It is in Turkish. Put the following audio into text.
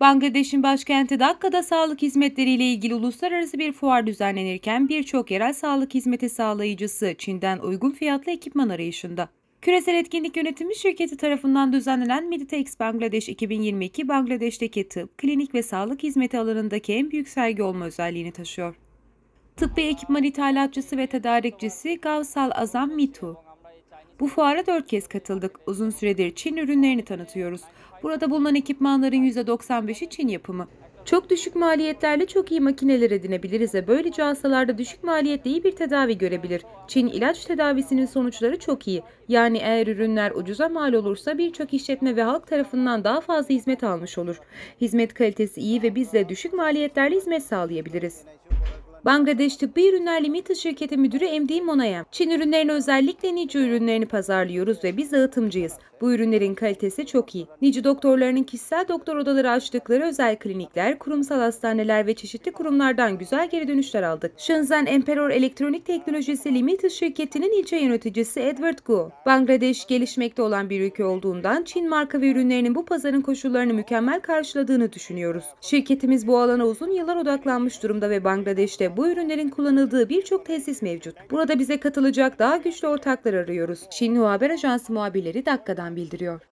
Bangladeş'in başkenti Dakka'da sağlık hizmetleriyle ilgili uluslararası bir fuar düzenlenirken birçok yerel sağlık hizmeti sağlayıcısı Çin'den uygun fiyatlı ekipman arayışında. Küresel Etkinlik Yönetimi Şirketi tarafından düzenlenen Meditex Bangladeş 2022 Bangladeş'teki tıp, klinik ve sağlık hizmeti alanındaki en büyük sergi olma özelliğini taşıyor. Tıbbi ekipman ithalatçısı ve tedarikçisi Gavsal Azam Mitu, bu fuara dört kez katıldık. Uzun süredir Çin ürünlerini tanıtıyoruz. Burada bulunan ekipmanların %95'i Çin yapımı. Çok düşük maliyetlerle çok iyi makineler edinebiliriz ve böylece hastalarda düşük maliyetle iyi bir tedavi görebilir. Çin ilaç tedavisinin sonuçları çok iyi. Yani eğer ürünler ucuza mal olursa birçok işletme ve halk tarafından daha fazla hizmet almış olur. Hizmet kalitesi iyi ve biz de düşük maliyetlerle hizmet sağlayabiliriz. Bangladeş Tıbbi Ürünler Limited şirketi müdürü MD Monayem, Çin ürünlerini özellikle Nicu ürünlerini pazarlıyoruz ve biz dağıtımcıyız. Bu ürünlerin kalitesi çok iyi. Nicu doktorlarının kişisel doktor odaları açtıkları özel klinikler, kurumsal hastaneler ve çeşitli kurumlardan güzel geri dönüşler aldık. Shenzhen Emperor Elektronik Teknolojisi Limited şirketinin ilçe yöneticisi Edward Gu, Bangladeş gelişmekte olan bir ülke olduğundan Çin marka ve ürünlerinin bu pazarın koşullarını mükemmel karşıladığını düşünüyoruz. Şirketimiz bu alana uzun yıllar odaklanmış durumda ve Bangladeş'te bu ürünlerin kullanıldığı birçok tesis mevcut. Burada bize katılacak daha güçlü ortaklar arıyoruz. Şinhua Haber Ajansı muhabirleri dakikadan bildiriyor.